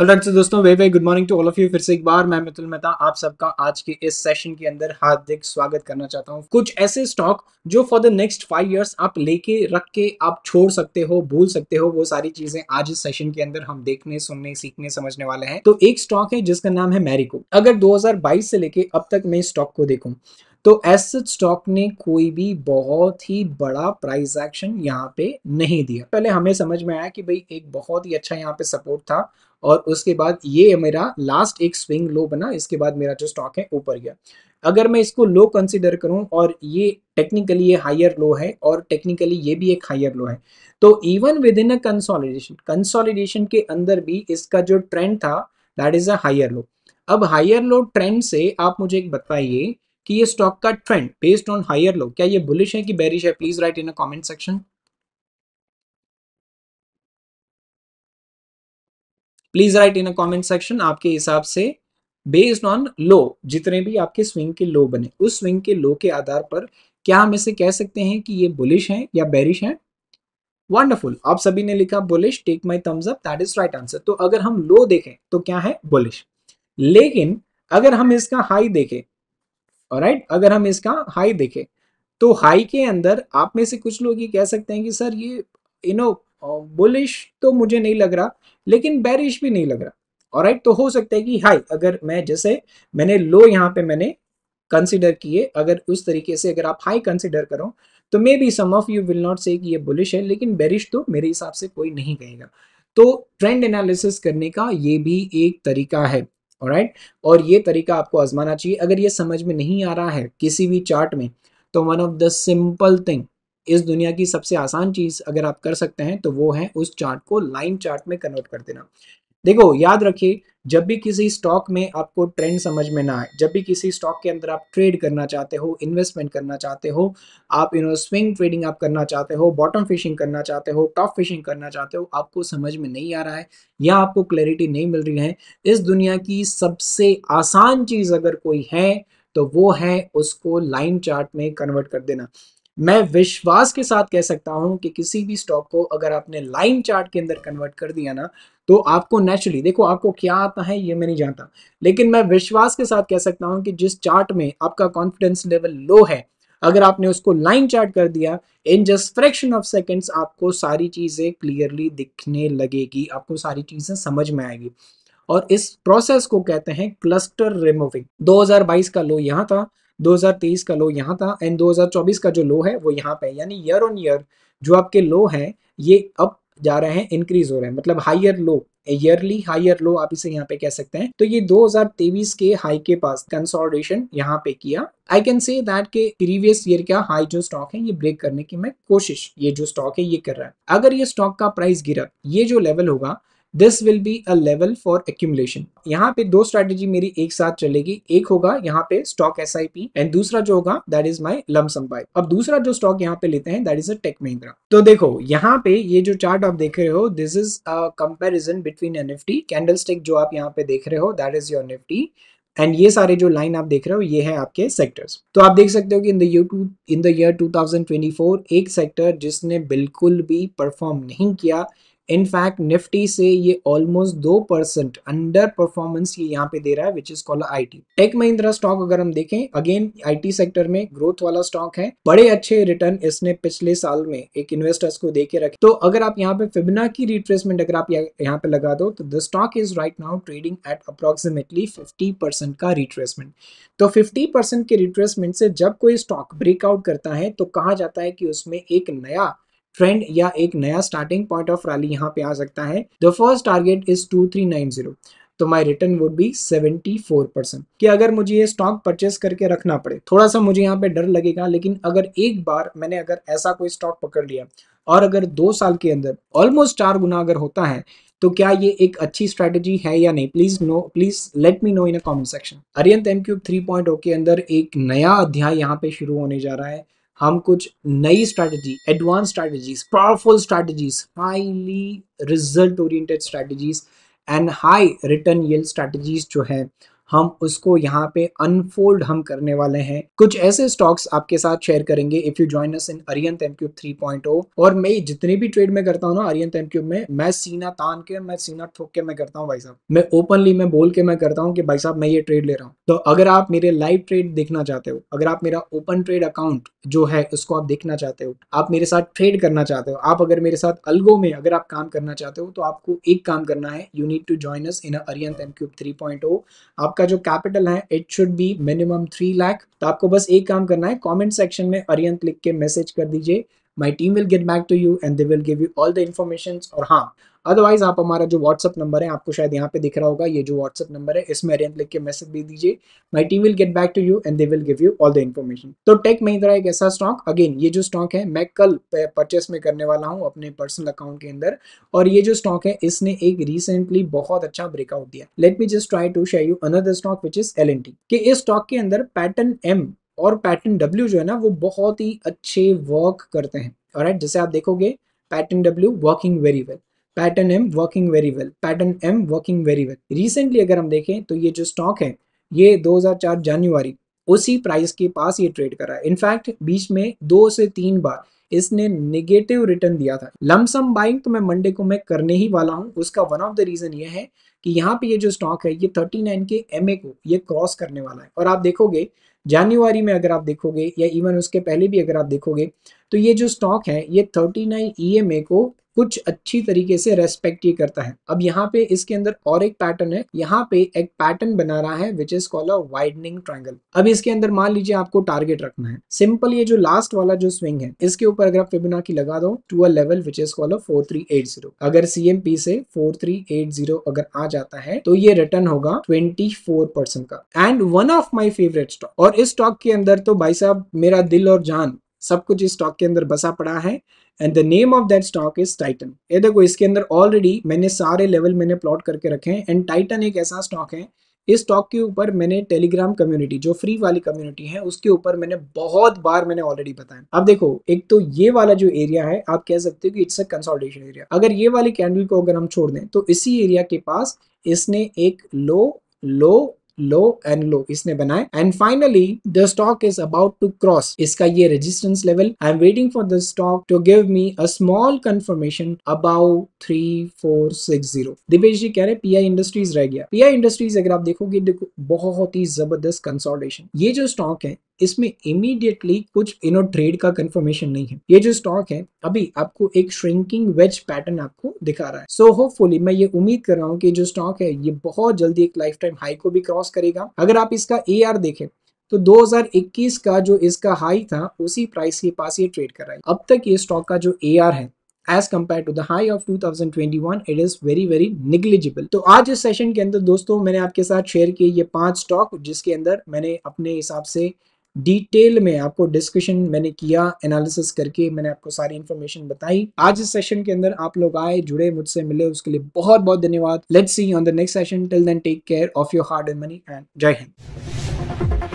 Alright so दोस्तों वे वे good morning to all of you फिर से एक बार मैं मितुल मेहता आप सबका आज के इस सेशन के अंदर हार्दिक स्वागत करना चाहता हूँ कुछ ऐसे स्टॉक जो for the next five years आप लेके रख के आप छोड़ सकते हो भूल सकते हो वो सारी चीजें आज इस सेशन के अंदर हम देखने सुनने सीखने समझने वाले हैं तो एक स्टॉक है जिसका नाम है मैरिको अगर दो से लेके अब तक मैं इस स्टॉक को देखूँ तो एसेट स्टॉक ने कोई भी बहुत ही बड़ा प्राइस एक्शन यहाँ पे नहीं दिया पहले हमें समझ में आया कि भाई एक बहुत ही अच्छा यहाँ पे सपोर्ट था और उसके बाद ये मेरा लास्ट एक स्विंग लो बना इसके बाद मेरा जो स्टॉक है ऊपर गया अगर मैं इसको लो कंसिडर करूं और ये टेक्निकली ये हायर लो है और टेक्निकली ये भी एक हायर लो है तो even within a consolidation consolidation के अंदर भी इसका जो ट्रेंड था that is a higher low अब हायर लो ट्रेंड से आप मुझे एक बताइए कि ये स्टॉक का trend based on higher low क्या ये बुलिश है कि बेरिश है please write in a comment section please write in a comment section आपके हिसाब से बेस्ड ऑन लो जितने भी आपके स्विंग के लो बने उस स्विंग के लो के आधार पर क्या हम इसे कह सकते हैं कि ये बुलिश है या बेरिश है वंडरफुल आप सभी ने लिखा bullish take my thumbs up that is right answer तो अगर हम लो देखें तो क्या है बुलिश लेकिन अगर हम इसका हाई देखें राइट अगर हम इसका हाई देखें तो हाई के अंदर आप में से कुछ लोग ये कह सकते हैं कि सर ये यू नो बुलिश तो मुझे नहीं लग रहा लेकिन बैरिश भी नहीं लग रहा और राइट तो हो सकता है कि हाई अगर मैं जैसे मैंने लो यहाँ पे मैंने कंसिडर किए अगर उस तरीके से अगर आप हाई कंसिडर करो तो maybe some of you will not say कि ये बुलिश है लेकिन बैरिश तो मेरे हिसाब से कोई नहीं कहेगा तो ट्रेंड एनालिसिस करने का ये भी एक तरीका है राइट और ये तरीका आपको आजमाना चाहिए अगर ये समझ में नहीं आ रहा है किसी भी चार्ट में तो one of the simple thing इस दुनिया की सबसे आसान चीज़ अगर आप कर सकते हैं तो वो है उस चार्ट को लाइन चार्ट में कन्वर्ट कर देना देखो याद रखिए जब भी किसी स्टॉक में आपको ट्रेंड समझ में ना आए जब भी किसी स्टॉक के अंदर आप ट्रेड करना चाहते हो इन्वेस्टमेंट करना चाहते हो आप यू नो स्विंग ट्रेडिंग आप करना चाहते हो बॉटम फिशिंग करना चाहते हो टॉप फिशिंग करना चाहते हो आपको समझ में नहीं आ रहा है या आपको क्लैरिटी नहीं मिल रही है इस दुनिया की सबसे आसान चीज़ अगर कोई है तो वो है उसको लाइन चार्ट में कन्वर्ट कर देना मैं विश्वास के साथ कह सकता हूं कि किसी भी स्टॉक को अगर आपने लाइन चार्ट के अंदर कन्वर्ट कर दिया ना तो आपको नेचुरली देखो आपको क्या आता है ये मैं नहीं जानता लेकिन मैं विश्वास के साथ कह सकता हूँ कि जिस चार्ट में आपका कॉन्फिडेंस लेवल लो है अगर आपने उसको लाइन चार्ट कर दिया in just fraction of seconds आपको सारी चीज़ें क्लियरली दिखने लगेगी आपको सारी चीज़ें समझ में आएगी और इस प्रोसेस को कहते हैं क्लस्टर रिमूविंग 2022 का लो यहाँ था 2023 का लो यहाँ था एंड 2024 का जो लो है वो यहाँ पे यानी ईयर ऑन ईयर जो आपके लो है ये अब जा रहे हैं इंक्रीज हो रहे हैं मतलब higher low yearly higher low आप इसे यहाँ पे कह सकते हैं तो ये 2023 के हाई के पास कंसोलिडेशन यहाँ पे किया आई कैन से दैट के प्रीवियस ईयर का हाई जो स्टॉक है ये ब्रेक करने की मैं कोशिश ये जो स्टॉक है ये कर रहा है अगर ये स्टॉक का प्राइस गिरा ये जो लेवल होगा this will be a level for accumulation यहाँ पे दो स्ट्रेटेजी मेरी एक साथ चलेगी एक होगा यहाँ पे stock S I P and दूसरा जो होगा that is my lump sum buy अब दूसरा जो स्टॉक यहाँ पे लेते हैं that is a Tech Mahindra तो देखो यहाँ पे ये जो चार्ट आप देख रहे हो this is a comparison between N F T candlestick जो आप यहाँ पे देख रहे हो that is your Nifty and ये सारे जो लाइन आप देख रहे हो ये है आपके सेक्टर्स तो आप देख सकते हो कि in the year to in the year 2024 एक सेक्टर जिसने बिल्कुल भी परफॉर्म नहीं किया इनफैक्ट निफ्टी से ये ऑलमोस्ट दो परसेंट अंडर परफॉर्मेंस ये यहाँ पे दे रहा है which is call T Tech Mahindra stock अगर हम देखें अगेन आईटी सेक्टर में ग्रोथ वाला स्टॉक है बड़े अच्छे रिटर्न इसने पिछले साल में एक इन्वेस्टर्स को देके रखे तो अगर आप यहाँ पे फिबना की रिट्रेसमेंट अगर आप यहाँ पे लगा दो तो the stock is right now trading at approximately fifty percent का रिट्रेसमेंट तो फिफ्टी परसेंट के रिट्रेसमेंट से जब कोई स्टॉक ब्रेकआउट करता है तो कहा जाता है कि उसमें एक नया ट्रेंड या एक नया स्टार्टिंग पॉइंट ऑफ रैली यहाँ पे आ सकता है the first target is two three nine zero तो my return would be seventy four percent कि अगर मुझे ये स्टॉक परचेस करके रखना पड़े थोड़ा सा मुझे यहाँ पे डर लगेगा लेकिन अगर एक बार मैंने अगर ऐसा कोई स्टॉक पकड़ लिया और अगर दो साल के अंदर ऑलमोस्ट चार गुना अगर होता है तो क्या ये एक अच्छी स्ट्रेटेजी है या नहीं please no please let me know in a comment section अरियंत एम क्यूब थ्री पॉइंट के अंदर एक नया अध्याय यहाँ पे शुरू होने जा रहा है हम कुछ नई strategy advance strategies powerful strategies highly result oriented strategies and high return yield strategies जो है हम उसको यहाँ पे अनफोल्ड हम करने वाले हैं कुछ ऐसे स्टॉक्स आपके साथ शेयर करेंगे if you join us in अरियंत एमक्यूब ओ और मैं जितने भी ट्रेड में करता हूँ ना अरियंत एमक्यूब में मैं सीना तान के मैं सीना ठोक के मैं करता हूँ भाई साहब मैं ओपनली मैं बोल के मैं करता हूँ कि भाई साहब मैं ये ट्रेड ले रहा हूँ तो अगर आप मेरे लाइव ट्रेड देखना चाहते हो अगर आप मेरा ओपन ट्रेड अकाउंट जो है उसको आप देखना चाहते हो आप मेरे साथ ट्रेड करना चाहते हो आप अगर मेरे साथ अलगो में अगर आप काम करना चाहते हो तो आपको एक काम करना है you need to join us in अरियंत एमक्यूब ओ आप आपका जो कैपिटल है it should be minimum three lakh तो आपको बस एक काम करना है कमेंट सेक्शन में अरियंत क्लिक के मैसेज कर दीजिए my team will get back to you and they will give you all the information और हाँ अदरवाइज आप हमारा जो व्हाट्सअप नंबर है आपको शायद यहाँ पे दिख रहा होगा ये जो व्हाट्सअप नंबर है इसमें रेंट लिख के मैसेज दे दीजिए my team will get back to you and they will give you all the information तो टेक महिंद्रा एक ऐसा स्टॉक अगेन ये जो स्टॉक है मैं कल परचेस में करने वाला हूँ अपने पर्सनल अकाउंट के अंदर और ये जो स्टॉक है इसने एक रिसेंटली बहुत अच्छा ब्रेकआउट दिया let me just try to share you another stock which is L N T इस स्टॉक के अंदर पैटर्न एम और पैटर्न डब्ल्यू जो है ना वो बहुत ही अच्छे वर्क करते हैं और right? जैसे आप देखोगे pattern W working very well pattern M working very well pattern M working very well recently अगर हम देखें तो ये जो स्टॉक है ये 2004 जनवरी उसी प्राइस के पास ये ट्रेड कर रहा है इनफैक्ट बीच में दो से तीन बार इसने निगेटिव रिटर्न दिया था लमसम बाइंग तो मैं मंडे को मैं करने ही वाला हूँ उसका वन ऑफ द रीजन ये है कि यहाँ पे ये जो स्टॉक है ये 39 के एम को ये क्रॉस करने वाला है और आप देखोगे जनवरी में अगर आप देखोगे या इवन उसके पहले भी अगर आप देखोगे तो ये जो स्टॉक है ये 39 ए e को कुछ अच्छी तरीके से रेस्पेक्ट ये करता है अब यहाँ पे इसके अंदर और एक पैटर्न है यहाँ पे एक पैटर्न बना रहा है which is call a widening triangle अब इसके अंदर मान लीजिए आपको टारगेट रखना है सिंपल ये जो लास्ट वाला जो स्विंग है इसके ऊपर अगर आप की लगा दो to a level which is call a 4380 अगर सीएमपी से 4380 अगर आ जाता है तो ये रिटर्न होगा 24% का and one of my favourite stock और इस स्टॉक के अंदर तो भाई साहब मेरा दिल और जान सब कुछ इस स्टॉक के अंदर बसा पड़ा है and the name of that stock is Titan ये देखो इसके अंदर ऑलरेडी मैंने सारे लेवल मैंने प्लॉट करके रखे हैं एंड टाइटन एक ऐसा स्टॉक है इस स्टॉक के ऊपर मैंने टेलीग्राम कम्युनिटी जो फ्री वाली कम्युनिटी है उसके ऊपर मैंने बहुत बार मैंने ऑलरेडी बताया अब देखो एक तो ये वाला जो एरिया है आप कह सकते हो कि इट्स अ कंसोलिडेशन एरिया अगर ये वाली कैंडल को अगर हम छोड़ दें तो इसी एरिया के पास इसने एक लो लो लो एंड लो इसने बनाए and finally the stock is about to cross इसका ये resistance level I am waiting for the stock to give me a small confirmation about three four six zero Dipesh ji कह रहे पी आई इंडस्ट्रीज रह गया P I industries अगर आप देखोगे देखो बहुत ही जबरदस्त कंसोल्टेशन ये जो स्टॉक है इसमें इमीडिएटली कुछ यू नो ट्रेड का कंफर्मेशन नहीं है ये जो स्टॉक है अभी आपको एक श्रिंकिंग वेज पैटर्न आपको दिखा रहा है सो so, होपफुली मैं ये उम्मीद कर रहा हूँ कि जो स्टॉक है ये बहुत जल्दी एक लाइफ टाइम हाई को भी क्रॉस करेगा अगर आप इसका ए देखें तो 2021 का जो इसका हाई था उसी प्राइस के पास ये ट्रेड कर रहा है अब तक ये स्टॉक का जो ए है as compare to the high of 2021 it is very very negligible तो आज इस सेशन के अंदर दोस्तों मैंने आपके साथ शेयर किए ये पांच स्टॉक जिसके अंदर मैंने अपने हिसाब से डिटेल में आपको डिस्कशन मैंने किया एनालिसिस करके मैंने आपको सारी इन्फॉर्मेशन बताई आज इस सेशन के अंदर आप लोग आए जुड़े मुझसे मिले उसके लिए बहुत बहुत धन्यवाद let's see on the next session till then take care of your hard and money and जय हिंद